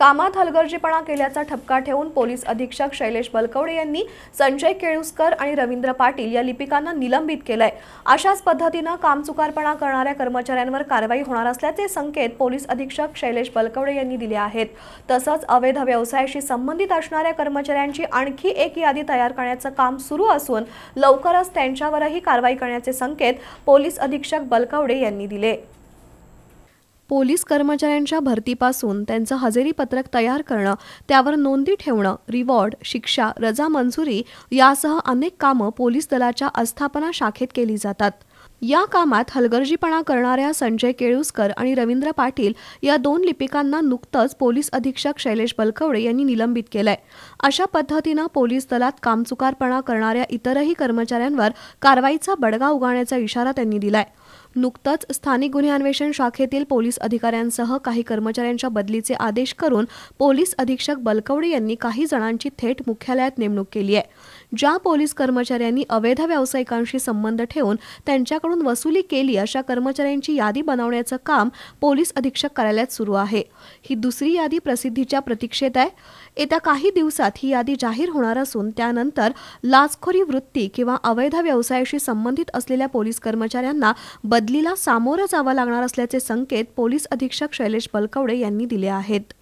कामात हलगर्जीपणा केल्याचा ठपका ठेवून पोलीस अधीक्षक शैलेश बलकवडे यांनी संजय केळुसकर आणि रवींद्र पाटील या लिपिकांना निलंबित केलंय अशाच पद्धतीनं कामचुकारपणा करणाऱ्या कर्मचाऱ्यांवर कारवाई होणार असल्याचे संकेत पोलीस अधीक्षक शैलेश बलकवडे यांनी दिले आहेत तसंच अवैध व्यवसायाशी संबंधित असणाऱ्या कर्मचाऱ्यांची आणखी एक यादी तयार करण्याचं काम सुरू असून लवकरच त्यांच्यावरही कारवाई करण्याचे संकेत पोलीस अधीक्षक बलकवडे यांनी दिले पोलीस कर्मचाऱ्यांच्या भरतीपासून त्यांचं हजेरीपत्रक तयार करणं त्यावर नोंदी ठेवणं रिवॉर्ड शिक्षा रजा मंजुरी यासह अनेक कामं पोलीस दलाच्या आस्थापना शाखेत केली जातात या कामात हलगर्जीपणा करणाऱ्या संजय केळुसकर आणि रवींद्र पाटील या दोन लिपिकांना नुकतंच पोलीस अधीक्षक शैलेश बलकवडे यांनी निलंबित केलंय अशा पद्धतीनं पोलीस दलात कामचुकारपणा करणाऱ्या इतरही कर्मचाऱ्यांवर कारवाईचा बडगा उगाण्याचा इशारा त्यांनी दिलाय नुकतंच स्थानिक गुन्हे अन्वेषण शाखेतील पोलीस अधिकाऱ्यांसह काही कर्मचाऱ्यांच्या बदलीचे आदेश करून पोलीस अधीक्षक बलकवडे यांनी काही जणांची थेट मुख्यालयात नेमणूक केली आहे ज्या पोलीस कर्मचाऱ्यांनी अवैध व्यावसायिकांशी संबंध ठेवून त्यांच्याकडून वसुली केली अशा कर्मचाऱ्यांची यादी बनवण्याचं काम पोलीस अधीक्षक कार्यालयात सुरू आहे ही दुसरी यादी प्रसिद्धीच्या प्रतीक्षेत आहे येत्या काही दिवसात ही यादी जाहीर होणार असून त्यानंतर लाचखोरी वृत्ती किंवा अवैध व्यवसायाशी संबंधित असलेल्या पोलीस कर्मचाऱ्यांना बदलीला सामोरं जावं लागणार असल्याचे संकेत पोलीस अधीक्षक शैलेश बलकवडे यांनी दिले आहेत